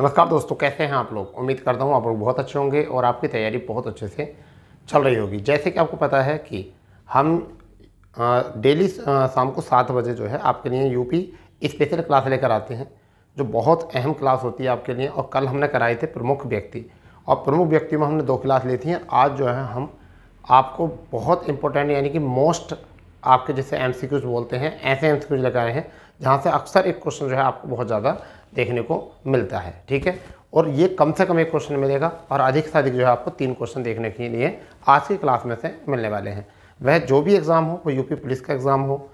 नमस्कार दोस्तों कैसे हैं आप लोग उम्मीद करता हूँ आप लोग बहुत अच्छे होंगे और आपकी तैयारी बहुत अच्छे से चल रही होगी जैसे कि आपको पता है कि हम डेली शाम को सात बजे जो है आपके लिए यूपी स्पेशल क्लास लेकर आते हैं जो बहुत अहम क्लास होती है आपके लिए और कल हमने कराए थे प्रमुख व्यक्ति और प्रमुख व्यक्ति में हमने दो क्लास ली थी आज जो है हम आपको बहुत इंपॉर्टेंट यानी कि मोस्ट आपके जैसे एम बोलते हैं ऐसे एम सी हैं जहाँ से अक्सर एक क्वेश्चन जो है आपको बहुत ज़्यादा देखने को मिलता है ठीक है और ये कम से कम एक क्वेश्चन मिलेगा और अधिक से अधिक जो है आपको तीन क्वेश्चन देखने के लिए आज की क्लास में से मिलने वाले हैं वह जो भी एग्ज़ाम हो वो यूपी पुलिस का एग्ज़ाम हो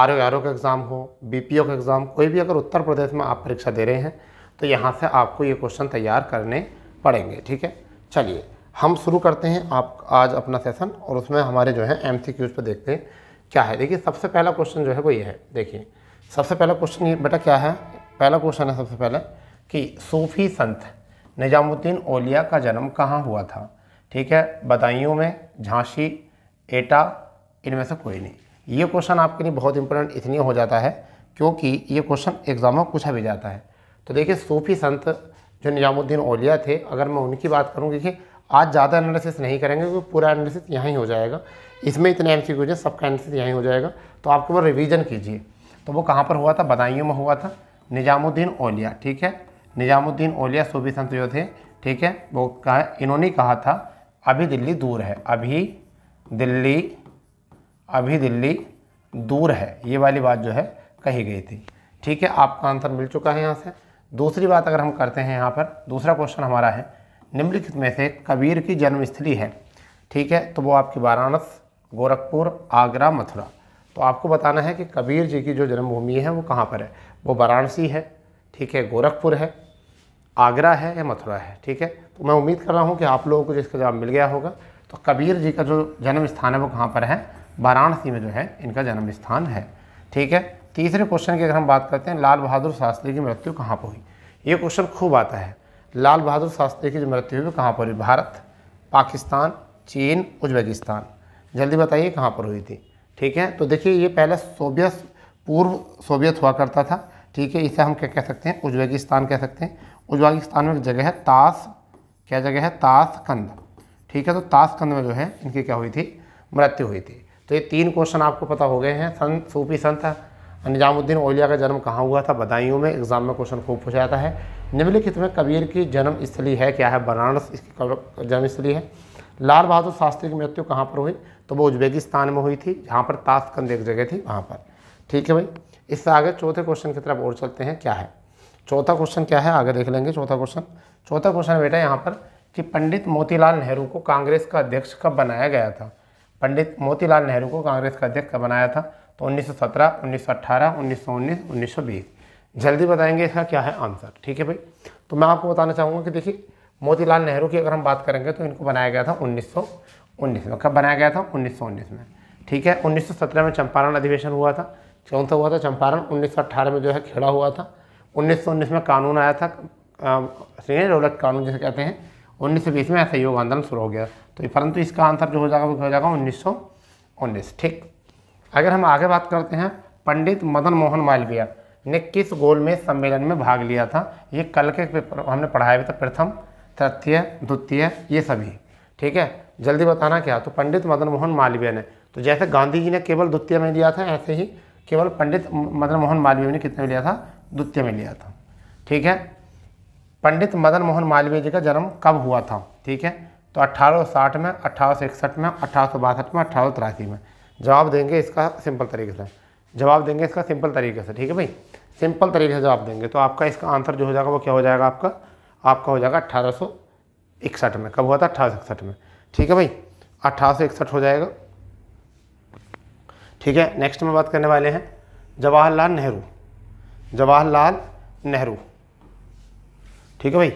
आर ओ आर ओ का एग्ज़ाम हो बी पी ओ का एग्ज़ाम कोई भी अगर उत्तर प्रदेश में आप परीक्षा दे रहे हैं तो यहाँ से आपको ये क्वेश्चन तैयार करने पड़ेंगे ठीक है चलिए हम शुरू करते हैं आप आज अपना सेशन और उसमें हमारे जो है एम सी क्यूज़ पर देखते हैं क्या है देखिए सबसे पहला क्वेश्चन जो है वो ये है देखिए सबसे पहला क्वेश्चन ये बेटा क्या है पहला क्वेश्चन है सबसे पहले कि सूफी संत निजामुद्दीन ओलिया का जन्म कहाँ हुआ था ठीक है बदायूं में झांसी एटा इनमें से कोई नहीं ये क्वेश्चन आपके लिए बहुत इंपॉर्टेंट इसलिए हो जाता है क्योंकि ये क्वेश्चन एग्जाम में पूछा भी जाता है तो देखिए सूफी संत जो निजामुद्दीन ओलिया थे अगर मैं उनकी बात करूँ देखिए आज ज़्यादा एनालिसिस नहीं करेंगे क्योंकि पूरा एनालिसिस यहाँ ही हो जाएगा इसमें इतने एम सी सबका एनालिसिस यहाँ हो जाएगा तो आपके वो रिविज़न कीजिए तो वो कहाँ पर हुआ था बदायूं में हुआ था निजामुद्दीन ओलिया ठीक है निजामुद्दीन ओलिया सूफी संत जो थे ठीक है वो कहा इन्होंने कहा था अभी दिल्ली दूर है अभी दिल्ली अभी दिल्ली दूर है ये वाली बात जो है कही गई थी ठीक है आपका आंसर मिल चुका है यहाँ से दूसरी बात अगर हम करते हैं यहाँ पर दूसरा क्वेश्चन हमारा है निम्नलिखित में से कबीर की जन्मस्थली है ठीक है तो वो आपकी वाराणस गोरखपुर आगरा मथुरा तो आपको बताना है कि कबीर जी की जो जन्मभूमि है वो कहाँ पर है वो वाराणसी है ठीक है गोरखपुर है आगरा है या मथुरा है ठीक है तो मैं उम्मीद कर रहा हूँ कि आप लोगों को जिसका जवाब मिल गया होगा तो कबीर जी का जो जन्म स्थान है वो कहाँ पर है वाराणसी में जो है इनका जन्म स्थान है ठीक है तीसरे क्वेश्चन की अगर हम बात करते हैं लाल बहादुर शास्त्री की मृत्यु कहाँ पर हुई ये क्वेश्चन खूब आता है लाल बहादुर शास्त्री की जो मृत्यु हुई वो कहाँ पर हुई भारत पाकिस्तान चीन उज्बेकिस्तान जल्दी बताइए कहाँ पर हुई थी ठीक है तो देखिए ये पहले सोवियत पूर्व सोवियत हुआ करता था ठीक है इसे हम क्या कह सकते हैं उज्बेकिस्तान कह सकते हैं उज्बेकिस्तान में एक जगह है ताश क्या जगह है ताशकंद ठीक है तो ताशकंद में जो है इनकी क्या हुई थी मृत्यु हुई थी तो ये तीन क्वेश्चन आपको पता हो गए हैं संत सूफी संत निजामुद्दीन ओलिया का जन्म कहाँ हुआ था बदायूं में एग्जाम में क्वेश्चन खूब पूछा जाता है निम्नलिखित में कबीर की जन्म स्थली है क्या है बनारस इसकी जन्म स्थली है लाल बहादुर शास्त्री की मृत्यु कहाँ पर हुई तो वो उज्बेकिस्तान में हुई थी जहाँ पर ताशकंद एक जगह थी वहाँ पर ठीक है भाई इससे आगे चौथे क्वेश्चन की तरफ और चलते हैं क्या है चौथा क्वेश्चन क्या है आगे देख लेंगे चौथा क्वेश्चन चौथा क्वेश्चन बेटा यहाँ पर कि पंडित मोतीलाल नेहरू को कांग्रेस का अध्यक्ष कब बनाया गया था पंडित मोतीलाल नेहरू को कांग्रेस का अध्यक्ष कब बनाया था तो 1917, 1918, 1919, 1920 जल्दी बताएंगे इसका क्या है आंसर ठीक है भाई तो मैं आपको बताना चाहूँगा कि देखिए मोतीलाल नेहरू की अगर हम बात करेंगे तो इनको बनाया गया था 1900 उन्नीस में कब बनाया गया था उन्नीस में ठीक है 1917 में चंपारण अधिवेशन हुआ था कौन सा हुआ था चंपारण 1918 में जो है खेड़ा हुआ था 1919 में कानून आया था श्रेणी रोलक कानून जिसे कहते हैं 1920 में ऐसा योग आंदोलन शुरू हो गया तो परंतु इसका आंसर जो हो जाएगा वो हो जाएगा उन्नीस ठीक अगर हम आगे बात करते हैं पंडित मदन मोहन मालवीय ने किस गोल में सम्मेलन में भाग लिया था ये कल के पेपर हमने पढ़ाया भी था प्रथम तृतीय द्वितीय ये सभी ठीक है जल्दी बताना क्या तो पंडित मदन मोहन मालवीय ने तो जैसे गांधी जी ने केवल द्वितीय में लिया था ऐसे ही केवल पंडित मदन मोहन मालवीय ने कितने में लिया था द्वितीय में लिया था ठीक है पंडित मदन मोहन मालवीय जी का जन्म कब हुआ था ठीक है तो 1860 में अट्ठारह में अट्ठारह में अट्ठारह में जवाब देंगे इसका सिंपल तरीके से जवाब देंगे इसका सिंपल तरीके से ठीक है भाई सिंपल तरीके से जवाब देंगे तो आपका इसका आंसर जो हो जाएगा वो क्या हो जाएगा आपका आपका हो जाएगा अट्ठारह में कब हुआ था अट्ठारह में ठीक है भाई अट्ठारह हो जाएगा ठीक है नेक्स्ट में बात करने वाले हैं जवाहरलाल नेहरू जवाहरलाल नेहरू ठीक है भाई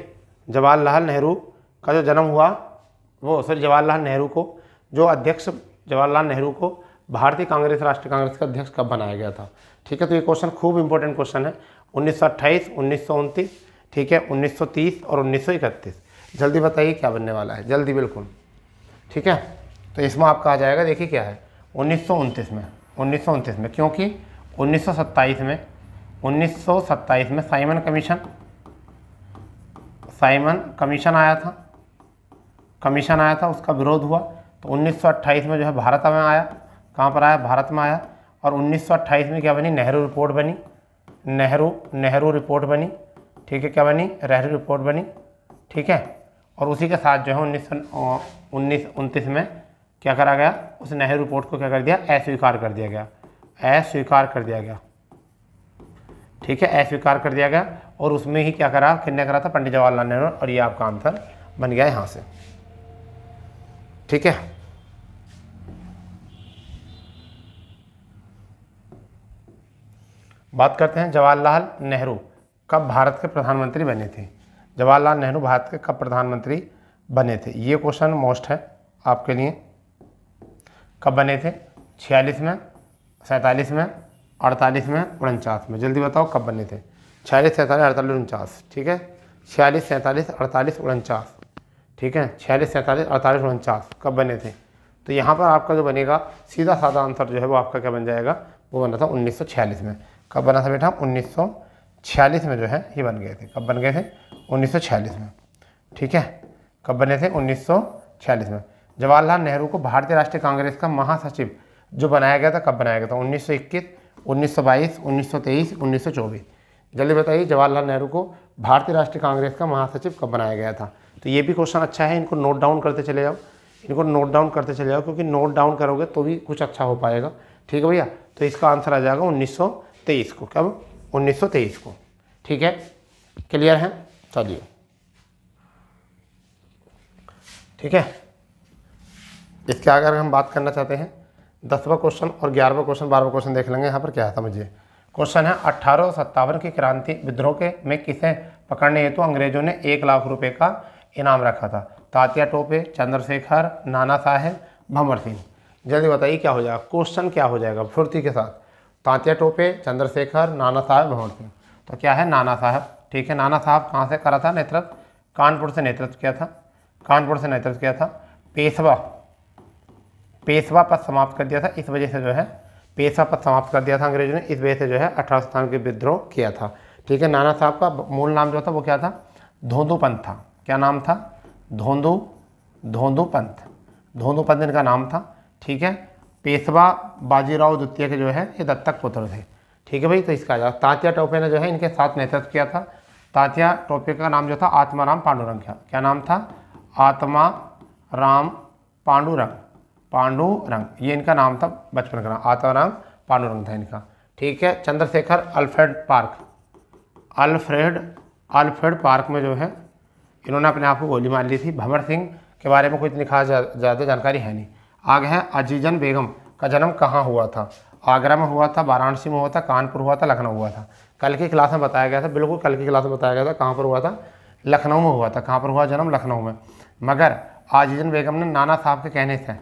जवाहरलाल नेहरू का जो जन्म हुआ वो सॉरी जवाहरलाल नेहरू को जो अध्यक्ष जवाहरलाल नेहरू को भारतीय कांग्रेस राष्ट्रीय कांग्रेस का अध्यक्ष कब बनाया गया था ठीक है तो ये क्वेश्चन खूब इंपॉर्टेंट क्वेश्चन है उन्नीस सौ ठीक है 1930 और 1931 जल्दी बताइए क्या बनने वाला है जल्दी बिल्कुल ठीक है तो इसमें आपका आ जाएगा देखिए क्या है उन्नीस में उन्नीस में क्योंकि उन्नीस में उन्नीस में साइमन कमीशन साइमन कमीशन आया था कमीशन आया था उसका विरोध हुआ तो 1928 में जो है भारत में आया कहाँ पर आया भारत में आया और 1928 में क्या बनी नेहरू रिपोर्ट बनी नेहरू नेहरू रिपोर्ट बनी ठीक है क्या बनी नेहरू रिपोर्ट बनी ठीक है और उसी के साथ जो है उन्नीस सौ उन्नीस में क्या करा गया उस नेहरू रिपोर्ट को क्या कर दिया अस्वीकार कर दिया गया अस्वीकार कर दिया गया ठीक है अस्वीकार कर दिया गया और उसमें ही क्या करा किन्ने करा था पंडित जवाहरलाल नेहरू और ये आपका आंसर बन गया यहाँ से ठीक है बात करते हैं जवाहरलाल नेहरू कब भारत के प्रधानमंत्री बने थे जवाहरलाल नेहरू भारत के कब प्रधानमंत्री बने थे ये क्वेश्चन मोस्ट है आपके लिए कब बने थे छियालीस में सैंतालीस में अड़तालीस में उनचास में जल्दी बताओ कब बने थे छियालीस सैंतालीस अड़तालीस उनचास ठीक है छियालीस सैंतालीस अड़तालीस उनचास ठीक है छियालीस सैंतालीस अड़तालीस उनचास कब बने थे तो यहाँ पर आपका जो बनेगा सीधा साधा आंसर जो है वो आपका क्या बन जाएगा वो बना था उन्नीस में कब बना था बेटा उन्नीस छियालीस में जो है ये बन गए थे कब बन गए थे उन्नीस में ठीक है कब बने थे उन्नीस में जवाहरलाल नेहरू को भारतीय राष्ट्रीय कांग्रेस का महासचिव जो बनाया गया था कब बनाया गया था उन्नीस 1922, 1923, 1924 जल्दी बताइए जवाहरलाल नेहरू को भारतीय राष्ट्रीय कांग्रेस का महासचिव कब बनाया गया था तो ये भी क्वेश्चन अच्छा है इनको नोट डाउन करते चले जाओ इनको नोट डाउन करते चले जाओ क्योंकि नोट डाउन करोगे तो भी कुछ अच्छा हो पाएगा ठीक है भैया तो इसका आंसर आ जाएगा 1923 को कब 1923 को ठीक है क्लियर है चलिए ठीक है इसके आगे हम बात करना चाहते हैं दसवा क्वेश्चन और ग्यारहवा क्वेश्चन बारहवा क्वेश्चन देख लेंगे यहाँ पर क्या समझिए क्वेश्चन है अट्ठारह की क्रांति विद्रोह के में किसे पकड़ने हेतु तो अंग्रेजों ने एक लाख रुपए का इनाम रखा था तात्या टोपे चंद्रशेखर नाना साहेब भंवर सिंह जल्दी बताइए क्या हो जाएगा क्वेश्चन क्या हो जाएगा फुर्ती के साथ तांतिया टोपे चंद्रशेखर नाना साहब भवन सिंह तो क्या है नाना साहब ठीक है नाना साहब कहाँ से करा था नेतृत्व कानपुर से नेतृत्व किया था कानपुर से नेतृत्व किया था पेशवा पेशवा पद समाप्त कर दिया था इस वजह से जो है पेशवा पद समाप्त कर दिया था अंग्रेजों ने इस वजह से जो है अठारह स्थान के विद्रोह किया था ठीक है नाना साहब का मूल नाम जो था वो क्या था धोंदुपंथ था क्या नाम था धोंदू धोंदूपंथ धोंदूपंथ इनका नाम था ठीक है पेशवा बाजीराव द्वितीय के जो है ये दत्तक पुत्र थे ठीक है भाई तो इसका जवाब तांतिया टोपे ने जो है इनके साथ नेतृत्व किया था तांतिया टोपे का नाम जो था आत्माराम पांडुरंग का क्या नाम था आत्मा राम पांडुरंग पांडुरंग ये इनका नाम था बचपन का नाम आत्माराम पांडुरंग था इनका ठीक है Chandrashekhar Alfred Park Alfred Alfred Park में जो है इन्होंने अपने आप को गोली मार ली थी भंवर सिंह के बारे में कोई इतनी खास ज़्यादा जानकारी है नहीं आगे है अजीजन बेगम का जन्म कहाँ हुआ था आगरा में हुआ था वाराणसी में हुआ था कानपुर हुआ था लखनऊ हुआ था कल की क्लास में बताया गया था बिल्कुल कल की क्लास में बताया गया था कहाँ पर हुआ था लखनऊ में हुआ था कहाँ पर हुआ जन्म लखनऊ में मगर आजीजन बेगम ने नाना साहब के कहने से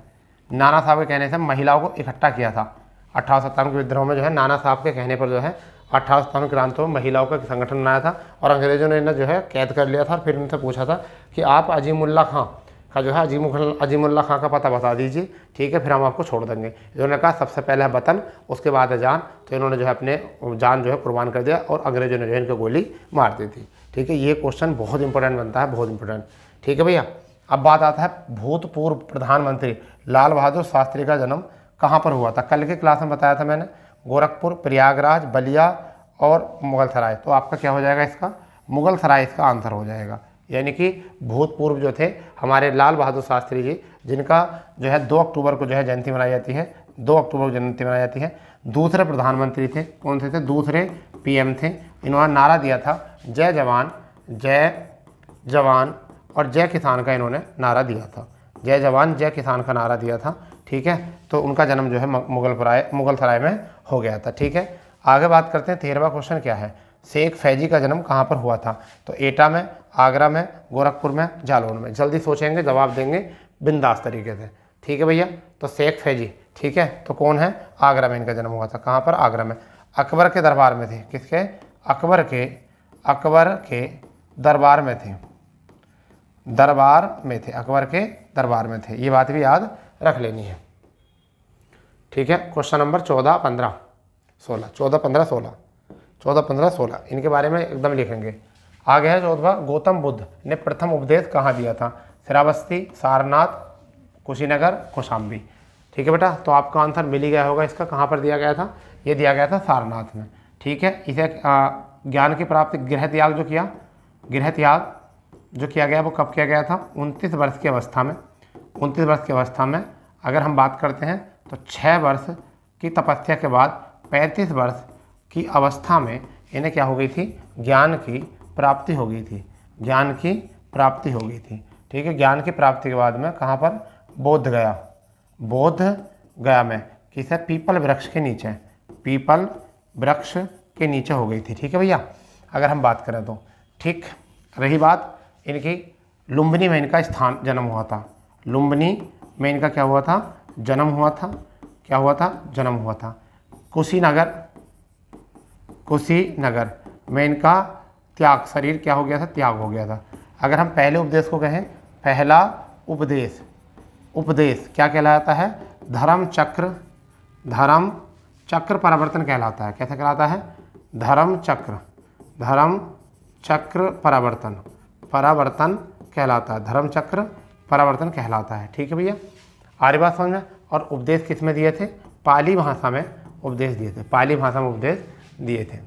नाना साहब के कहने से महिलाओं को इकट्ठा किया था अट्ठारह सत्तावन के विद्रोह में जो है नाना साहब के कहने पर जो है सौ सत्तावन क्रांतों में महिलाओं का संगठन बनाया था और अंग्रेजों ने इन्हें जो है कैद कर लिया था और फिर इनसे पूछा था कि आप अजीमुल्ला खां का हाँ, जो है अजीम अजीमुल्ला खां का पता बता दीजिए ठीक है फिर हम आपको छोड़ देंगे इन्होंने कहा सबसे पहले है वतन उसके बाद है जान तो इन्होंने जो है अपने जान जो है कुर्बान कर दिया और अंग्रेजों ने जो है इनको गोली मार दी थी ठीक है ये क्वेश्चन बहुत इंपॉर्टेंट बनता है बहुत इंपॉर्टेंट ठीक है भैया अब बात आता है भूतपूर्व प्रधानमंत्री लाल बहादुर शास्त्री का जन्म कहाँ पर हुआ था कल के क्लास में बताया था मैंने गोरखपुर प्रयागराज बलिया और मुगल सराय तो आपका क्या हो जाएगा इसका मुगल सराय इसका आंसर हो जाएगा यानी कि भूतपूर्व जो थे हमारे लाल बहादुर शास्त्री जी जिनका जो है दो अक्टूबर को जो है जयंती मनाई जाती है दो अक्टूबर को जयंती मनाई जाती है दूसरे प्रधानमंत्री थे कौन से थे दूसरे पीएम थे इन्होंने नारा दिया था जय जवान जय जवान और जय किसान का इन्होंने नारा दिया था जय जवान जय किसान का नारा दिया था ठीक है तो उनका जन्म जो है मुगलपराय सराय में हो गया था ठीक है आगे बात करते हैं तेरहवा क्वेश्चन क्या है शेख फैजी का जन्म कहाँ पर हुआ था तो एटा में आगरा में गोरखपुर में जालौन में जल्दी सोचेंगे जवाब देंगे बिंदास तरीके से ठीक है भैया तो शेख फैजी ठीक है तो कौन है आगरा में इनका जन्म हुआ था कहाँ पर आगरा में अकबर के दरबार में थे किसके अकबर के अकबर के दरबार में थे दरबार में थे अकबर के दरबार में थे ये बात भी याद रख लेनी है ठीक है क्वेश्चन नंबर चौदह पंद्रह सोलह चौदह पंद्रह सोलह चौदह पंद्रह सोलह इनके बारे में एकदम लिखेंगे आगे है चौथवा गौतम बुद्ध ने प्रथम उपदेश कहाँ दिया था श्रावस्ती सारनाथ कुशीनगर कौशाम्बी ठीक है बेटा तो आपका आंसर मिल ही गया होगा इसका कहाँ पर दिया गया था ये दिया गया था सारनाथ में ठीक है इसे ज्ञान की प्राप्ति गृह त्याग जो किया गृह त्याग जो किया गया वो कब किया गया था उनतीस वर्ष की अवस्था में उनतीस वर्ष की अवस्था में अगर हम बात करते हैं तो छः वर्ष की तपस्या के बाद पैंतीस वर्ष की अवस्था में इन्हें क्या हो गई थी ज्ञान की प्राप्ति हो गई थी ज्ञान की प्राप्ति हो गई थी ठीक है ज्ञान की प्राप्ति के बाद में कहाँ पर बोध गया बोध गया मैं किसे पीपल वृक्ष के नीचे पीपल वृक्ष के नीचे हो गई थी ठीक है भैया अगर हम बात करें तो ठीक रही बात इनकी लुम्बनी में इनका स्थान जन्म हुआ था लुम्बनी में इनका क्या हुआ था जन्म हुआ था क्या हुआ था जन्म हुआ था कुशीनगर कुशीनगर में इनका त्याग शरीर क्या हो गया था त्याग हो गया था अगर हम पहले उपदेश को कहें पहला उपदेश उपदेश क्या कहलाता है धर्म चक्र धर्म चक्र परावर्तन कहलाता है कैसा कहलाता है धर्म चक्र धर्म चक्र परावर्तन परावर्तन कहलाता है धर्म चक्र परावर्तन कहलाता है ठीक है भैया आर्य बात समझ में और उपदेश किस में दिए थे पाली भाषा में उपदेश दिए थे पाली भाषा में उपदेश दिए थे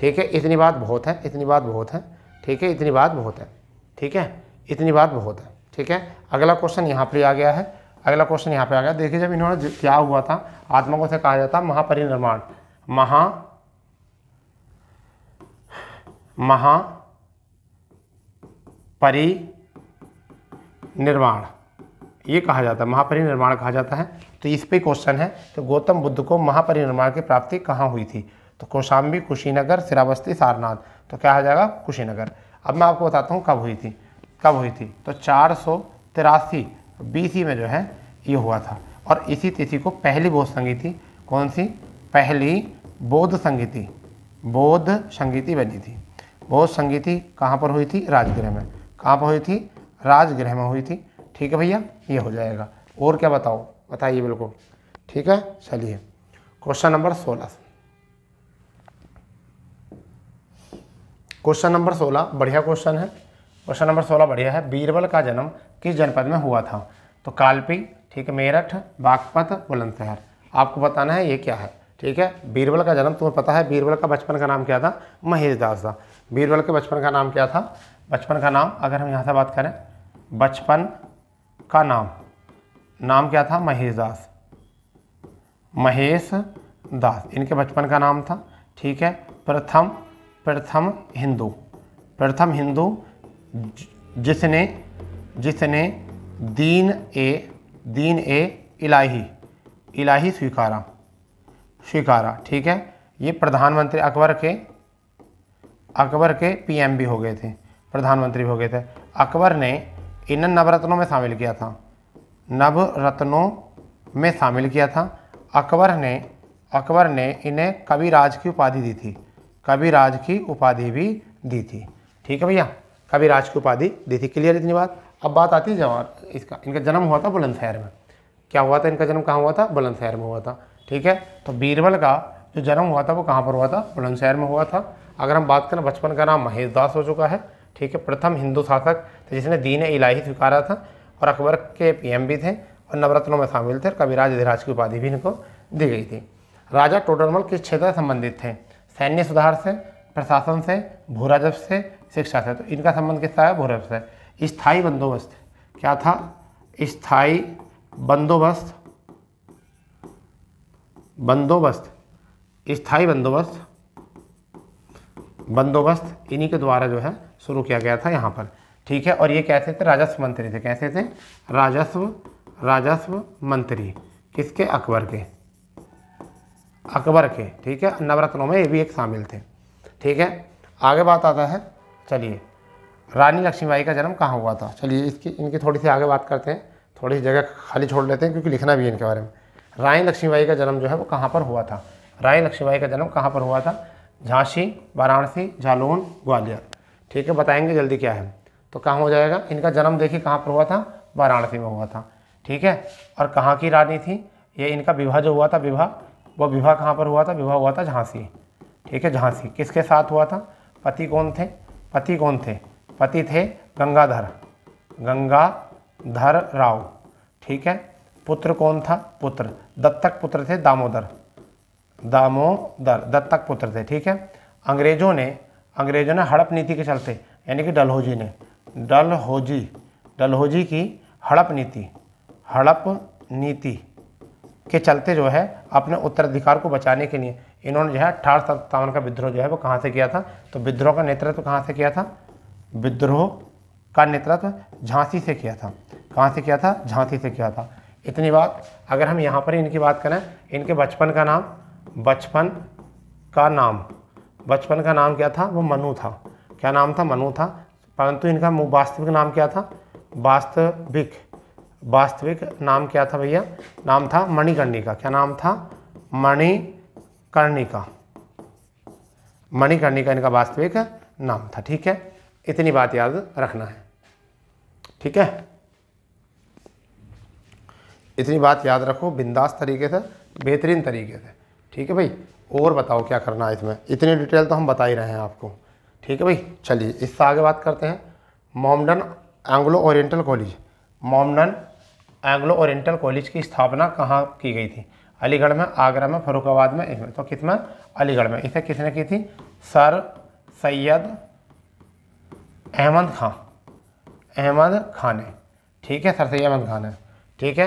ठीक है इतनी बात बहुत है इतनी बात बहुत है ठीक है इतनी बात बहुत है ठीक है इतनी बात बहुत है ठीक है अगला क्वेश्चन यहाँ पर आ गया है अगला क्वेश्चन यहाँ पर आ गया देखिए जब इन्होंने क्या हुआ था आत्मा को से कहा जाता महापरिनिर्माण महा महा परि निर्माण ये कहा जाता है महापरिनिर्माण कहा जाता है तो इस पे क्वेश्चन है तो गौतम बुद्ध को महापरिनिर्माण की प्राप्ति कहाँ हुई थी तो कौशाम्बी कुशीनगर सिरावस्ती सारनाथ तो क्या हो जाएगा कुशीनगर अब मैं आपको बताता हूँ कब हुई थी कब हुई थी तो चार सौ तिरासी बीसी में जो है ये हुआ था और इसी तिथि को पहली बोध संगीति कौन सी पहली बोध संगीति बोध संगीति बनी थी बोध संगीति कहाँ पर हुई थी राजगृह में कहाँ पर हुई थी राजगृह में हुई थी ठीक है भैया ये हो जाएगा और क्या बताओ बताइए बिल्कुल ठीक है चलिए क्वेश्चन नंबर सोलह क्वेश्चन नंबर सोलह बढ़िया क्वेश्चन है क्वेश्चन नंबर सोलह बढ़िया है बीरबल का जन्म किस जनपद में हुआ था तो कालपी ठीक है मेरठ बागपत बुलंदशहर आपको बताना है ये क्या है ठीक है बीरबल का जन्म तुम्हें पता है बीरबल का बचपन का नाम क्या था महेश दास था बीरबल के बचपन का नाम क्या था बचपन का नाम अगर हम यहाँ से बात करें बचपन का नाम नाम क्या था महेश दास महेश दास इनके बचपन का नाम था ठीक है प्रथम प्रथम हिंदू प्रथम हिंदू जिसने जिसने दीन ए दीन ए इलाही इलाही स्वीकारा स्वीकारा ठीक है ये प्रधानमंत्री अकबर के अकबर के पीएम भी हो गए थे प्रधानमंत्री भी हो गए थे अकबर ने इन्हें नवरत्नों में शामिल किया था नवरत्नों में शामिल किया था अकबर ने अकबर ने इन्हें कविराज की उपाधि दी थी कविराज की उपाधि भी दी थी ठीक है भैया कविराज की उपाधि दी थी क्लियर इतनी बात अब बात आती है जवान इसका इनका जन्म हुआ था बुलंदशहर में क्या हुआ था इनका जन्म कहाँ हुआ था बुलंदशहर में हुआ था ठीक है तो बीरबल का जो जन्म हुआ था वो कहाँ पर हुआ था बुलंदशहर में हुआ था अगर हम बात करें बचपन का नाम महेश दास हो चुका है ठीक है प्रथम हिंदू शासक तो जिसने दीन इलाही स्वीकारा था और अकबर के पीएम भी थे और नवरत्नों में शामिल थे कविराज अधिराज की उपाधि भी इनको दी गई थी राजा टोडरमल किस क्षेत्र से संबंधित थे सैन्य सुधार से प्रशासन से भू राजस्व से शिक्षा से तो इनका संबंध किसका है राजस्व से स्थायी बंदोबस्त क्या था स्थायी बंदोबस्त बंदोबस्त स्थायी बंदोबस्त बंदोबस्त इन्हीं के द्वारा जो है शुरू किया गया था यहाँ पर ठीक है और ये कैसे थे राजस्व मंत्री थे कैसे थे राजस्व राजस्व मंत्री किसके अकबर के अकबर के ठीक है नवरत्नों में ये भी एक शामिल थे ठीक है आगे बात आता है चलिए रानी लक्ष्मीबाई का जन्म कहाँ हुआ था चलिए इसकी इनकी थोड़ी सी आगे बात करते हैं थोड़ी सी जगह खाली छोड़ लेते हैं क्योंकि लिखना भी है इनके बारे में रानी लक्ष्मीबाई का जन्म जो है वो कहाँ पर हुआ था रानी लक्ष्मीबाई का जन्म कहाँ पर हुआ था झांसी वाराणसी जालौन ग्वालियर ठीक है बताएंगे जल्दी क्या है तो कहाँ हो जाएगा इनका जन्म देखिए कहाँ पर हुआ था वाराणसी में हुआ था ठीक है और कहाँ की रानी थी ये इनका विवाह जो हुआ था विवाह वह विवाह कहाँ पर हुआ था विवाह हुआ था झांसी ठीक है झांसी किसके साथ हुआ था पति कौन थे पति कौन थे पति थे गंगाधर गंगाधर राव ठीक है पुत्र कौन था पुत्र दत्तक पुत्र थे दामोदर दामोदर दत्तक पुत्र थे ठीक है अंग्रेजों ने अंग्रेजों ने हड़प नीति के चलते यानी कि डलहौजी ने डलहौजी डलहौजी की हड़प नीति हड़प नीति के चलते जो है अपने उत्तराधिकार को बचाने के लिए इन्होंने जो है अठारह सत्तावन का विद्रोह जो है वो कहाँ से किया था तो विद्रोह का नेतृत्व कहाँ से किया था विद्रोह का नेतृत्व झांसी से किया था कहाँ से किया था झांसी से किया था इतनी बात अगर हम यहाँ पर इनकी बात करें इनके बचपन का नाम बचपन का नाम बचपन का नाम क्या था वो मनु था क्या नाम था मनु था परंतु इनका वास्तविक नाम क्या था वास्तविक वास्तविक नाम क्या था भैया नाम था मणिकर्णिका क्या नाम था मणिकर्णिका मणिकर्णिका इनका वास्तविक नाम था ठीक है इतनी बात याद रखना है ठीक है इतनी बात याद रखो बिंदास तरीके से बेहतरीन तरीके से ठीक है भाई और बताओ क्या करना है इसमें इतनी डिटेल तो हम बता ही रहे हैं आपको ठीक है भाई चलिए इससे आगे बात करते हैं Mohammedan Anglo Oriental College Mohammedan Anglo Oriental College की स्थापना कहाँ की गई थी अलीगढ़ में आगरा में फरुखाबाद में इसमें तो किस में अलीगढ़ में इसे किसने की थी सर सैयद अहमद खां अहमद खान ने ठीक है सर सैयद अहमद खान ने ठीक है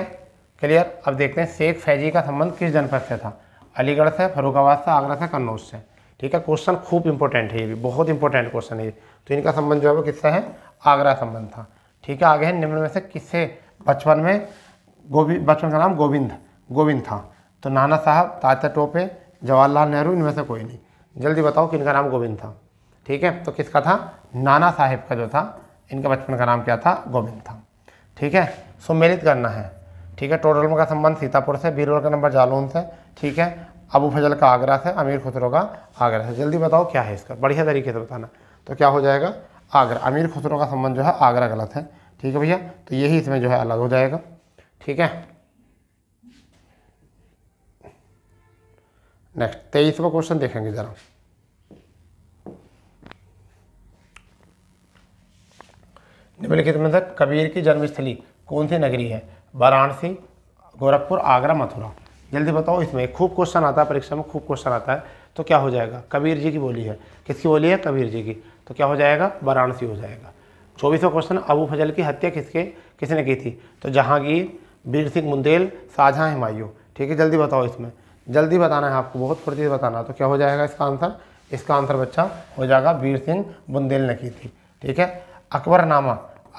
क्लियर अब देखते हैं शेख फैजी का संबंध किस जनपद से था अलीगढ़ से फरुखाबाद से आगरा से कन्नौज से ठीक है क्वेश्चन खूब इंपॉर्टेंट है ये भी बहुत इंपॉर्टेंट क्वेश्चन है ये तो इनका संबंध जो है वो किससे है आगरा संबंध था ठीक है आगे है निम्न में से किससे बचपन में गोविंद बचपन का नाम गोविंद गोविंद था तो नाना साहब तात्या टोपे जवाहरलाल नेहरू इनमें से कोई नहीं जल्दी बताओ कि इनका नाम गोविंद था ठीक है तो किसका था नाना साहेब का जो था इनका बचपन का नाम क्या था गोविंद था ठीक है सुमेलित करना है ठीक है टोटल का संबंध सीतापुर से बीरबल का नंबर जालून से ठीक है अबू फजल का आगरा से अमीर खुसरो का आगरा से जल्दी बताओ क्या है इसका बढ़िया तरीके से बताना तो क्या हो जाएगा आगरा अमीर खुसरो का संबंध जो है आगरा गलत है ठीक है भैया तो यही इसमें जो है अलग हो जाएगा ठीक है नेक्स्ट तेईसवा क्वेश्चन देखेंगे ज़रा निम्नलिखित में से कबीर की जन्मस्थली कौन सी नगरी है वाराणसी गोरखपुर आगरा मथुरा जल्दी बताओ इसमें खूब क्वेश्चन आता है परीक्षा में खूब क्वेश्चन आता है तो क्या हो जाएगा कबीर जी की बोली है किसकी बोली है कबीर जी की तो क्या हो जाएगा वाराणसी हो जाएगा चौबीसवा क्वेश्चन अबू फजल की हत्या किसके किसने की थी तो जहांगीर वीर सिंह मुंदेल शाहजहाँ हिमायू ठीक है जल्दी बताओ इसमें जल्दी बताना है आपको बहुत फुर्ती से बताना तो क्या हो जाएगा इसका आंसर इसका आंसर बच्चा हो जाएगा वीर सिंह बुंदेल ने की थी ठीक है अकबरनामा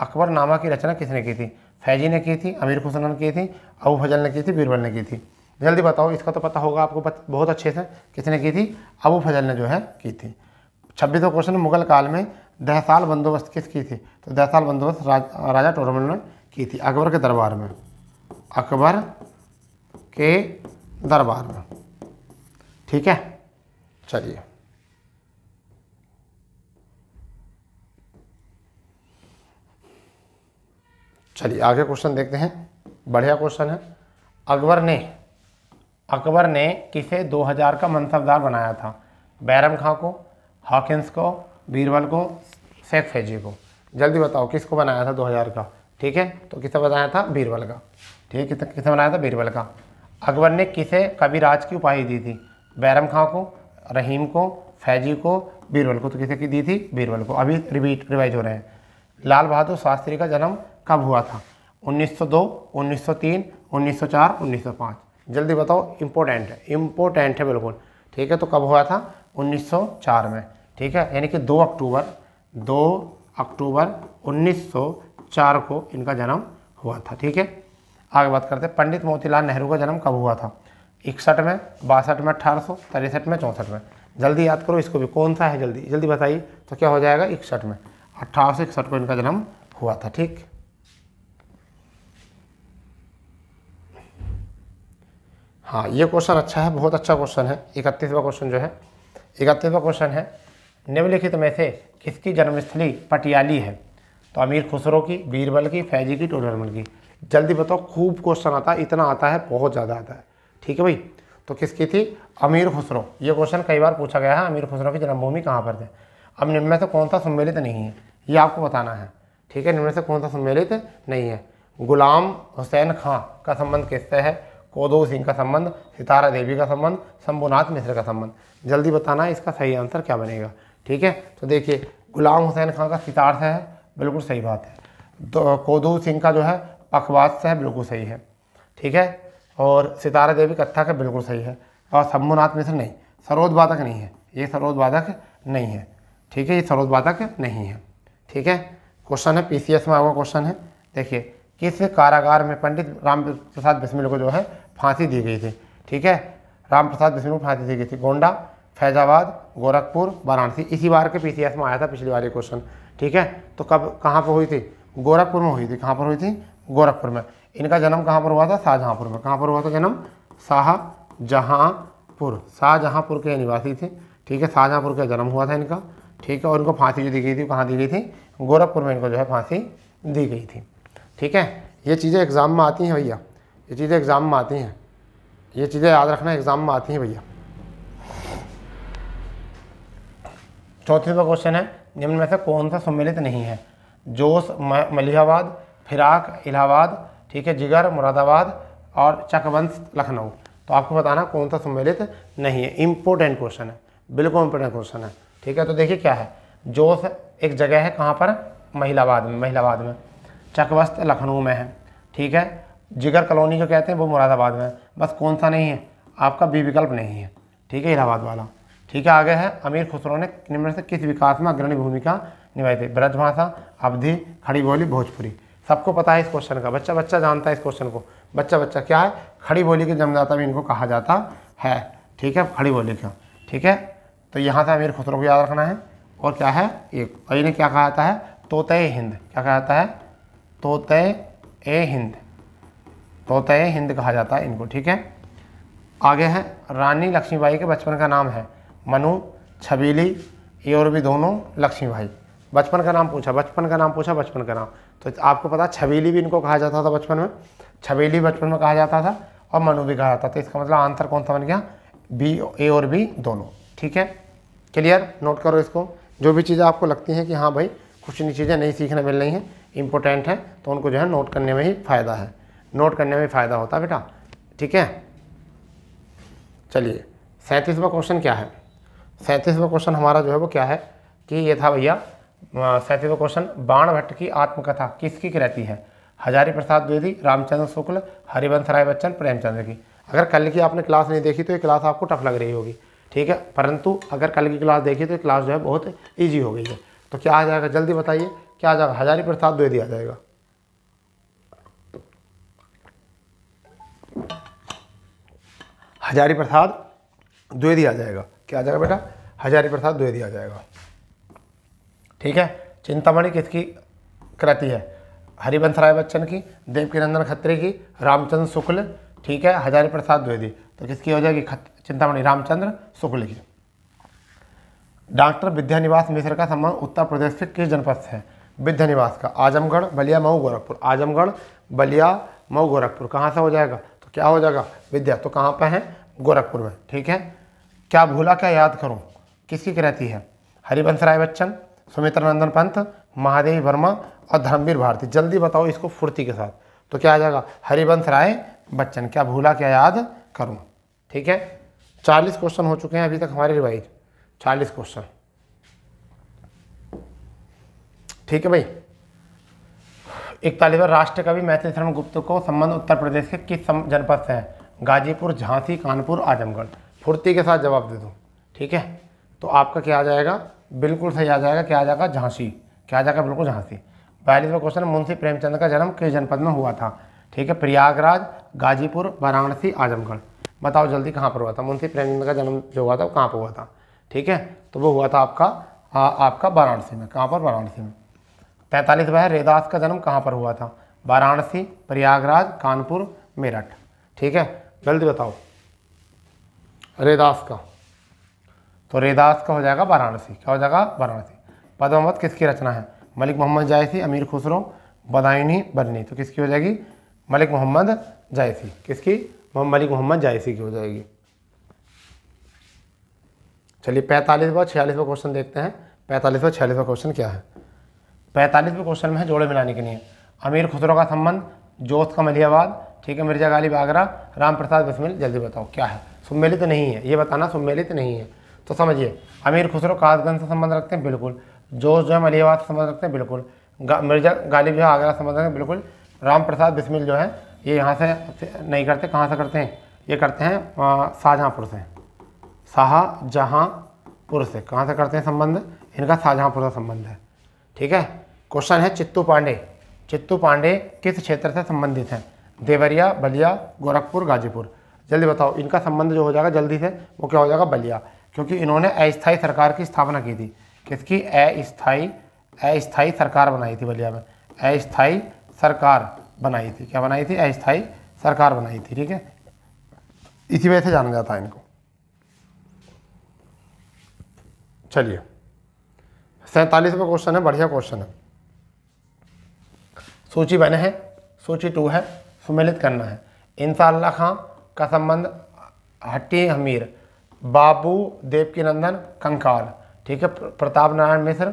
अकबरनामा की रचना किसने की थी फैजी ने की थी अमीर खुसन ने की थी अबू फजल ने की थी बीरबल ने की थी जल्दी बताओ इसका तो पता होगा आपको पत, बहुत अच्छे से किसने की थी अबू फजल ने जो है की थी छब्बीसवा क्वेश्चन मुगल काल में दहसाल बंदोबस्त बंदोबस्त किसकी थी तो दहसाल बंदोबस्त राज, राजा टोरमल ने की थी अकबर के दरबार में अकबर के दरबार में ठीक है चलिए चलिए आगे क्वेश्चन देखते हैं बढ़िया क्वेश्चन है अकबर ने अकबर ने किसे 2000 का मनसबदार बनाया था बैरम खां को हॉकिंस को बीरबल को शेख फैजी को जल्दी बताओ किसको बनाया था 2000 का ठीक है तो किसे बनाया था बीरबल का ठीक है तो किसे बनाया था बीरबल का अकबर ने किसे राज की उपाधि दी थी बैरम खां को रहीम को फैजी को बीरबल को तो किसे की दी थी बीरबल को अभी रिपीट रिवाइज हो रहे हैं लाल बहादुर शास्त्री का जन्म कब हुआ था 1902, 1903, 1904, 1905 जल्दी बताओ इम्पोर्टेंट है इम्पोर्टेंट है बिल्कुल ठीक है तो कब हुआ था 1904 में ठीक है यानी कि 2 अक्टूबर 2 अक्टूबर 1904 को इनका जन्म हुआ था ठीक है आगे बात करते हैं पंडित मोतीलाल नेहरू का जन्म कब हुआ था इकसठ में बासठ में अठारह सौ तिरसठ में चौंसठ में जल्दी याद करो इसको भी कौन सा है जल्दी जल्दी बताइए तो क्या हो जाएगा इकसठ में अठारह सौ इकसठ को इनका जन्म हुआ था ठीक हाँ ये क्वेश्चन अच्छा है बहुत अच्छा क्वेश्चन है इकतीसवा क्वेश्चन जो है इकतीसवा क्वेश्चन है निम्नलिखित में से किसकी जन्मस्थली पटियाली है तो अमीर खुसरो की बीरबल की फैजी की टोडरमल की जल्दी बताओ खूब क्वेश्चन आता है इतना आता है बहुत ज़्यादा आता है ठीक है भाई तो किसकी थी अमीर खुसरो ये क्वेश्चन कई बार पूछा गया है अमीर खुसरो की जन्मभूमि कहाँ पर थे अब निम्न से कौन सा सम्मिलित नहीं है ये आपको बताना है ठीक है निम्न से कौन सा सम्मिलित नहीं है गुलाम हुसैन खां का संबंध किससे है कोदो सिंह का संबंध सितारा देवी का संबंध शंभुनाथ मिश्र का संबंध जल्दी बताना इसका सही आंसर क्या बनेगा ठीक है तो देखिए गुलाम हुसैन खान का सितार से है बिल्कुल सही बात है तो कोदू सिंह का जो है पखवाद से है बिल्कुल सही है ठीक है और सितारा देवी कत्था का बिल्कुल सही है और शंभुनाथ मिश्र नहीं सरोद वादक नहीं है ये सरोद वादक नहीं है ठीक है ये सरोद वादक नहीं है ठीक है क्वेश्चन है पी में आगे क्वेश्चन है देखिए किस कारागार में पंडित राम प्रसाद बिस्मिल को जो है फांसी दी गई थी ठीक है राम प्रसाद बिस्मिल को फांसी दी गई थी गोंडा फैज़ाबाद गोरखपुर वाराणसी इसी बार के पी में आया था पिछली बार ये क्वेश्चन ठीक है तो कब कहाँ पर हुई थी गोरखपुर में हुई थी कहाँ पर हुई थी गोरखपुर में इनका जन्म कहाँ पर हुआ था शाहजहाँपुर में कहाँ पर हुआ था जन्म शाहजहाँपुर शाहजहाँपुर के निवासी थे ठीक है शाहजहाँपुर का जन्म हुआ था इनका ठीक है और इनको फांसी जो दी गई थी कहाँ दी गई थी गोरखपुर में इनको जो है फांसी दी गई थी ठीक है ये चीज़ें एग्ज़ाम में आती हैं भैया ये चीज़ें एग्ज़ाम में आती हैं ये चीज़ें याद रखना एग्ज़ाम में आती हैं भैया का क्वेश्चन है निम्न में से कौन सा सम्मिलित नहीं है जोश मलिहाबाद फिराक इलाहाबाद ठीक है जिगर मुरादाबाद और चकवंश लखनऊ तो आपको बताना कौन सा सम्मिलित नहीं है इम्पोर्टेंट क्वेश्चन है बिल्कुल इम्पोर्टेंट क्वेश्चन है ठीक है तो देखिए क्या है जोश एक जगह है कहाँ पर महिलाबाद में महिलाबाद में चकवस्त लखनऊ में है ठीक है जिगर कॉलोनी जो कहते हैं वो मुरादाबाद में बस कौन सा नहीं है आपका बी विकल्प नहीं है ठीक है इलाहाबाद वाला ठीक है आगे है अमीर खुसरो ने निम्न से किस विकास में अग्रणी भूमिका निभाई थी ब्रजभाषा अवधि खड़ी बोली भोजपुरी सबको पता है इस क्वेश्चन का बच्चा बच्चा जानता है इस क्वेश्चन को बच्चा बच्चा क्या है खड़ी बोली के जन्मदाता भी इनको कहा जाता है ठीक है खड़ी बोली का ठीक है तो यहाँ से अमीर खुसरो को याद रखना है और क्या है एक और इन्हें क्या कहा जाता है तोते हिंद क्या कहा जाता है तोते ए हिंद तोते हिंद कहा जाता है इनको ठीक है आगे है रानी लक्ष्मीबाई के बचपन का नाम है मनु छबीली ये और भी दोनों लक्ष्मी भाई बचपन का नाम पूछा बचपन का नाम पूछा बचपन का नाम तो आपको पता छबीली भी इनको कहा जाता था बचपन में छबीली बचपन में कहा जाता था और मनु भी कहा जाता था तो इसका मतलब आंसर कौन सा बन गया बी ए और बी दोनों ठीक है क्लियर नोट करो इसको जो भी चीज़ें आपको लगती हैं कि हाँ भाई कुछ नई चीज़ें नहीं सीखने मिल रही हैं इंपॉर्टेंट है तो उनको जो है नोट करने में ही फ़ायदा है नोट करने में फ़ायदा होता है बेटा ठीक है चलिए सैंतीसवा क्वेश्चन क्या है सैंतीसवा क्वेश्चन हमारा जो है वो क्या है कि ये था भैया सैंतीसवा क्वेश्चन बाण भट्ट की आत्मकथा किसकी रहती है हजारी प्रसाद द्विवेदी रामचंद्र शुक्ल हरिवंश राय बच्चन प्रेमचंद्र की अगर कल की आपने क्लास नहीं देखी तो ये क्लास आपको टफ लग रही होगी ठीक है परंतु अगर कल की क्लास देखी तो ये क्लास जो है बहुत ईजी हो गई है तो क्या आ जाएगा जल्दी बताइए क्या आ जाएगा हजारी प्रसाद द्विवेदी आ जाएगा हजारी प्रसाद द्विवेदी आ जाएगा क्या आ जाएगा बेटा हजारी प्रसाद द्विवेदी आ जाएगा ठीक है चिंतामणि किसकी कृति है हरिवंश राय बच्चन की देवकी नंदन खत्री की रामचंद्र शुक्ल ठीक है हजारी प्रसाद द्विवेदी तो किसकी हो जाएगी चिंतामणि रामचंद्र शुक्ल की डॉक्टर विद्यानिवास मिश्र का सम्मान उत्तर प्रदेश के किस जनपद से है विद्यानिवास का आजमगढ़ बलिया मऊ गोरखपुर आजमगढ़ बलिया मऊ गोरखपुर कहाँ से हो जाएगा तो क्या हो जाएगा विद्या तो कहाँ पर है गोरखपुर में ठीक है क्या भूला क्या याद करूं किसकी कहती है हरिवंश राय बच्चन सुमित्र नंदन पंत महादेवी वर्मा और धर्मवीर भारती जल्दी बताओ इसको फुर्ती के साथ तो क्या आ जाएगा हरिवंश राय बच्चन क्या भूला क्या याद करूं ठीक है चालीस क्वेश्चन हो चुके हैं अभी तक हमारे रिवाइज चालीस क्वेश्चन ठीक है भाई एक इकतालीस राष्ट्र कवि मैथिल शरण गुप्त को संबंध उत्तर प्रदेश के किस जनपद से है गाजीपुर झांसी कानपुर आजमगढ़ फुर्ती के साथ जवाब दे दो ठीक है तो आपका क्या आ जाएगा बिल्कुल सही आ जाएगा क्या आ जाएगा झांसी क्या आ जाएगा बिल्कुल झांसी बयालीसवा क्वेश्चन मुंशी प्रेमचंद का जन्म किस जनपद में हुआ था ठीक है प्रयागराज गाजीपुर वाराणसी आजमगढ़ बताओ जल्दी कहाँ पर हुआ था मुंशी प्रेमचंद का जन्म जो हुआ था वो कहाँ पर हुआ था ठीक है तो वो हुआ था आपका आ, आपका वाराणसी में कहाँ पर वाराणसी में पैंतालीस है रेदास का जन्म कहाँ पर हुआ था वाराणसी प्रयागराज कानपुर मेरठ ठीक है जल्दी बताओ रेदास का तो रेदास का हो जाएगा वाराणसी क्या हो जाएगा वाराणसी पद्मावत किसकी रचना है मलिक मोहम्मद जायसी अमीर खुसरो बदायूनी बदनी तो किसकी हो जाएगी मलिक मोहम्मद जायसी किसकी मलिक मोहम्मद जायसी की हो जाएगी चलिए पैंतालीसवा छियालीसवा क्वेश्चन देखते हैं पैंतालीसवा छियालीसवा क्वेश्चन क्या है पैंतालीसवें क्वेश्चन में है जोड़े मिलाने के लिए अमीर खुसरो का संबंध जोश का मलियाबाद ठीक है मिर्जा गालिब आगरा राम प्रसाद बिस्मिल जल्दी बताओ क्या है सम्मिलित तो नहीं है ये बताना सम्मिलित नहीं है तो समझिए अमीर खुसरो कासगंज से संबंध रखते हैं बिल्कुल जोश जो है अलीबाद से संबंध रखते हैं बिल्कुल मिर्जा गालिब जो है आगरा संबंध रखते हैं बिल्कुल राम प्रसाद बिस्मिल जो है ये यहाँ से नहीं करते कहाँ से करते हैं ये करते हैं शाहजहाँपुर से शाहजहाँपुर से कहाँ से करते हैं संबंध इनका शाहजहाँपुर से संबंध है ठीक है क्वेश्चन है चित्तू पांडे चित्तू पांडे किस क्षेत्र से संबंधित हैं देवरिया बलिया गोरखपुर गाजीपुर जल्दी बताओ इनका संबंध जो हो जाएगा जल्दी से वो क्या हो जाएगा बलिया क्योंकि इन्होंने अस्थायी सरकार की स्थापना की थी किसकी अस्थायी अस्थायी सरकार बनाई थी बलिया में अस्थायी सरकार बनाई थी क्या बनाई थी अस्थायी सरकार बनाई थी ठीक है इसी वजह से जाना जाता है इनको चलिए सैंतालीसवा क्वेश्चन है बढ़िया क्वेश्चन है सूची बने हैं सूची टू है सुमेलित करना है इंसाल्ला खां का संबंध हट्टी हमीर बाबू देवकी नंदन कंकाल ठीक है प्रताप नारायण मिश्र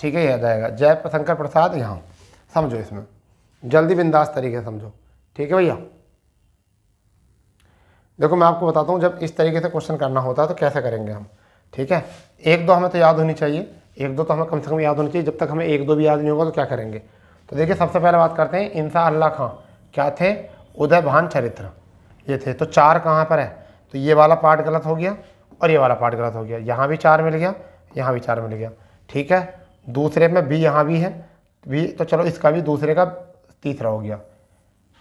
ठीक है यह जाएगा जय शंकर प्रसाद यहाँ समझो इसमें जल्दी बिंदास तरीके से समझो ठीक है भैया देखो मैं आपको बताता हूँ जब इस तरीके से क्वेश्चन करना होता है तो कैसे करेंगे हम ठीक है एक दो हमें तो याद होनी चाहिए एक दो तो हमें कम से कम याद होनी चाहिए जब तक हमें एक दो भी याद नहीं होगा तो क्या करेंगे तो देखिए सबसे पहले बात करते हैं इंसा अल्लाह खां क्या थे उदय भान चरित्र ये थे तो चार कहाँ पर है तो ये वाला पार्ट गलत हो गया और ये वाला पार्ट गलत हो गया यहाँ भी चार मिल गया यहाँ भी चार मिल गया ठीक है दूसरे में भी यहाँ भी है भी तो चलो इसका भी दूसरे का तीसरा हो गया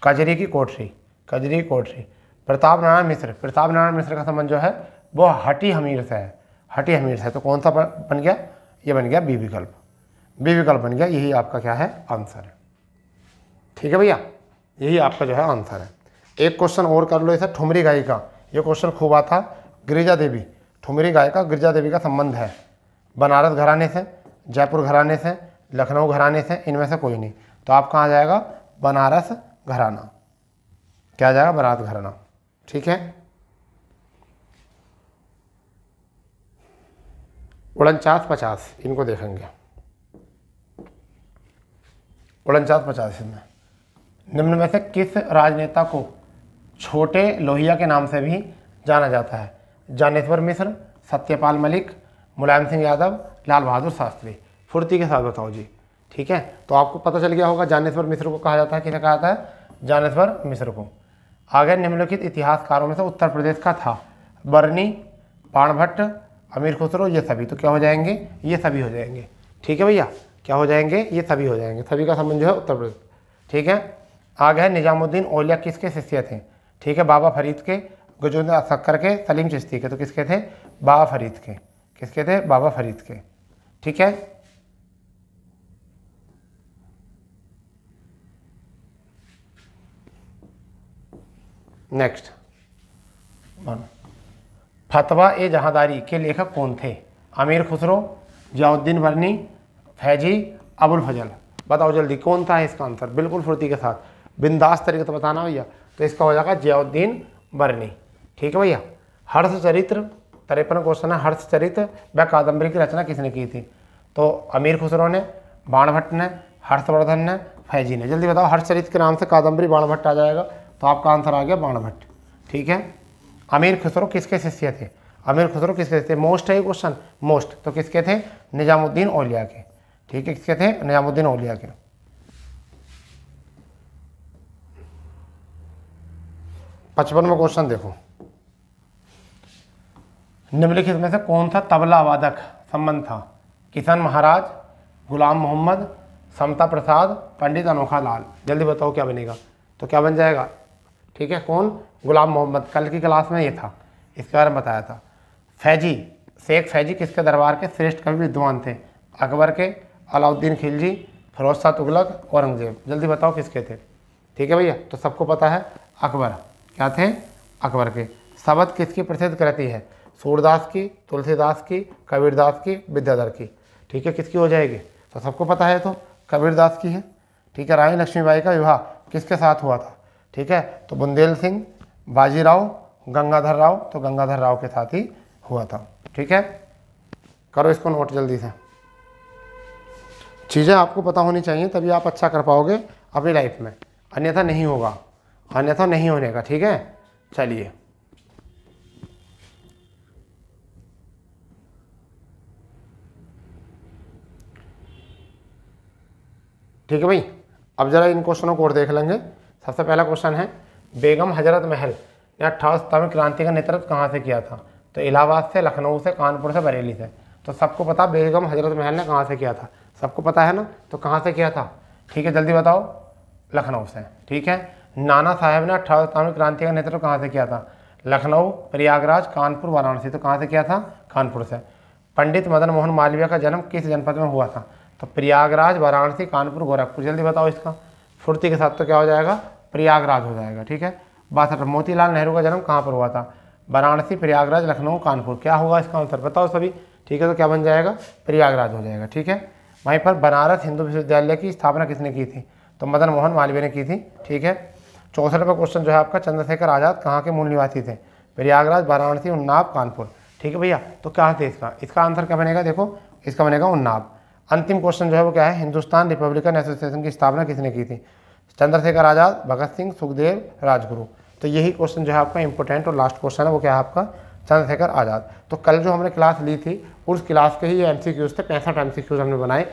कजरी की कोठरी कजरी की कोठरी प्रताप नारायण मिश्र प्रताप नारायण मिश्र का संबंध जो है वो हटी हमीर से है हटी हमीर से है तो कौन सा बन गया ये बन गया बी विकल्प बी विकल्प बन गया यही आपका क्या है आंसर ठीक है भैया यही आपका जो है आंसर है एक क्वेश्चन और कर लो इसे ठुमरी गाय का ये क्वेश्चन खूब आता गिरिजा देवी ठुमरी गाय का गिरिजा देवी का संबंध है बनारस घराने से जयपुर घराने से लखनऊ घराने से इनमें से कोई नहीं तो आप आ जाएगा बनारस घराना क्या आ जाएगा बनारस घराना ठीक है उनचास पचास इनको देखेंगे उनचास पचास इनमें निम्न में से किस राजनेता को छोटे लोहिया के नाम से भी जाना जाता है जानेश्वर मिश्र सत्यपाल मलिक मुलायम सिंह यादव लाल बहादुर शास्त्री फुर्ती के साथ बताओ जी ठीक है तो आपको पता चल गया होगा जानेश्वर मिश्र को कहा जाता है किसे कहा जाता है जानेश्वर मिश्र को आगे निम्नलिखित इतिहासकारों में से उत्तर प्रदेश का था बर्नी पाणभट्ट अमीर खुसरो ये सभी तो क्या हो जाएंगे ये सभी हो जाएंगे ठीक है भैया क्या हो जाएंगे ये सभी हो जाएंगे सभी का संबंध जो है उत्तर प्रदेश ठीक है आ गए निजामुद्दीन ओलिया किसके शिष्य थे ठीक है बाबा फरीद के गजेंद्र सक्कर के सलीम चिश्ती के तो किसके थे बाबा फरीद के किसके थे बाबा फरीद के ठीक है नेक्स्ट फतवा ए जहादारी के लेखक कौन थे आमिर खुसरो जियाउद्दीन वर्नी फैजी अबुल फजल बताओ जल्दी कौन था इसका आंसर बिल्कुल फुर्ती के साथ बिंदास तरीके से बताना भैया तो इसका हो जाएगा जयाउद्दीन बरनी ठीक है भैया हर्ष चरित्र तरेपन क्वेश्चन है हर्ष चरित्र व कादम्बरी की रचना किसने की थी तो अमीर खुसरो ने बाणभट्ट ने हर्षवर्धन ने फैजी ने जल्दी बताओ हर्ष चरित्र के नाम से कादम्बरी बाणभट्ट आ जाएगा तो आपका आंसर आ गया बाणभट्ट ठीक है अमीर खुसरो किसके शिष्य थे अमीर खुसरो किसके थे मोस्ट है ये क्वेश्चन मोस्ट तो किसके थे निजामुद्दीन ओलिया के ठीक है किसके थे निजामुद्दीन ओलिया के पचपनवा क्वेश्चन देखो निम्नलिखित में से कौन सा तबला वादक संबंध था किशन महाराज गुलाम मोहम्मद समता प्रसाद पंडित अनोखा लाल जल्दी बताओ क्या बनेगा तो क्या बन जाएगा ठीक है कौन गुलाम मोहम्मद कल की क्लास में ये था इसके बारे में बताया था फैजी शेख फैजी किसके दरबार के श्रेष्ठ कवि विद्वान थे अकबर के अलाउद्दीन खिलजी फरोज शाह तुगलक औरंगजेब जल्दी बताओ किसके थे ठीक है भैया तो सबको पता है अकबर क्या थे अकबर के शब्द किसकी प्रसिद्ध कृति है सूरदास की तुलसीदास की कबीरदास की विद्याधर की ठीक है किसकी हो जाएगी तो सबको पता है तो कबीरदास की है ठीक है रानी लक्ष्मीबाई का विवाह किसके साथ हुआ था ठीक है तो बुंदेल सिंह बाजीराव गंगाधर राव तो गंगाधर राव के साथ ही हुआ था ठीक है करो इसको नोट जल्दी से चीज़ें आपको पता होनी चाहिए तभी आप अच्छा कर पाओगे अपनी लाइफ में अन्यथा नहीं होगा अन्यथा तो नहीं होने का ठीक है चलिए ठीक है भाई अब जरा इन क्वेश्चनों को और देख लेंगे सबसे पहला क्वेश्चन है बेगम हजरत महल ने अठारह सौ क्रांति का नेतृत्व कहाँ से किया था तो इलाहाबाद से लखनऊ से कानपुर से बरेली से तो सबको पता बेगम हजरत महल ने कहाँ से किया था सबको पता है ना तो कहाँ से किया था ठीक है जल्दी बताओ लखनऊ से ठीक है नाना साहेब ने अठारह सौ क्रांति का नेतृत्व कहाँ से किया था लखनऊ प्रयागराज कानपुर वाराणसी तो कहाँ से किया था कानपुर से पंडित मदन मोहन मालवीय का जन्म किस जनपद में हुआ था तो प्रयागराज वाराणसी कानपुर गोरखपुर जल्दी बताओ इसका फुर्ती के साथ तो क्या हो जाएगा प्रयागराज हो जाएगा ठीक है बासठ मोतीलाल नेहरू का जन्म कहाँ पर हुआ था वाराणसी प्रयागराज लखनऊ कानपुर क्या होगा इसका आंसर बताओ सभी ठीक है तो क्या बन जाएगा प्रयागराज हो जाएगा ठीक है वहीं पर बनारस हिंदू विश्वविद्यालय की स्थापना किसने की थी तो मदन मोहन मालवीय ने की थी ठीक है चौसठवा क्वेश्चन जो है आपका चंद्रशेखर आज़ाद कहाँ के मूल निवासी थे प्रयागराज वाराणसी उन्नाव कानपुर ठीक है भैया तो क्या थे इसका इसका आंसर क्या बनेगा देखो इसका बनेगा उन्नाव अंतिम क्वेश्चन जो है वो क्या है हिंदुस्तान रिपब्लिकन एसोसिएशन की स्थापना किसने की थी चंद्रशेखर आज़ाद भगत सिंह सुखदेव राजगुरु तो यही क्वेश्चन जो है आपका इंपॉर्टेंट और लास्ट क्वेश्चन है वो क्या है आपका चंद्रशेखर आज़ाद तो कल जो हमने क्लास ली थी उस क्लास के ही सी एम थे पैंसठ एम हमने बनाए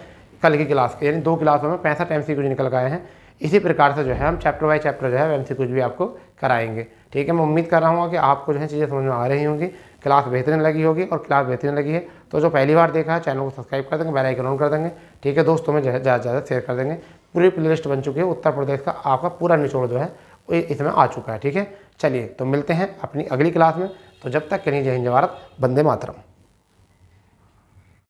कल की क्लास के यानी दो क्लासों में पैंसठ एम निकल गए हैं इसी प्रकार से जो है हम चैप्टर बाई चैप्टर जो है एम कुछ भी आपको कराएंगे ठीक है मैं उम्मीद कर रहा हूँ कि आपको जो है चीज़ें समझ में आ रही होंगी क्लास बेहतरीन लगी होगी और क्लास बेहतरीन लगी है तो जो पहली बार देखा है चैनल को सब्सक्राइब कर देंगे बेल आइकन ऑन कर देंगे ठीक है दोस्तों में जो है ज़्यादा ज़्यादा शेयर कर देंगे पूरी प्ले लिस्ट बन चुकी है उत्तर प्रदेश का आपका पूरा निचोड़ जो है इसमें आ चुका है ठीक है चलिए तो मिलते हैं अपनी अगली क्लास में तो जब तक कहीं जय हिंद जवारत बंदे मातरम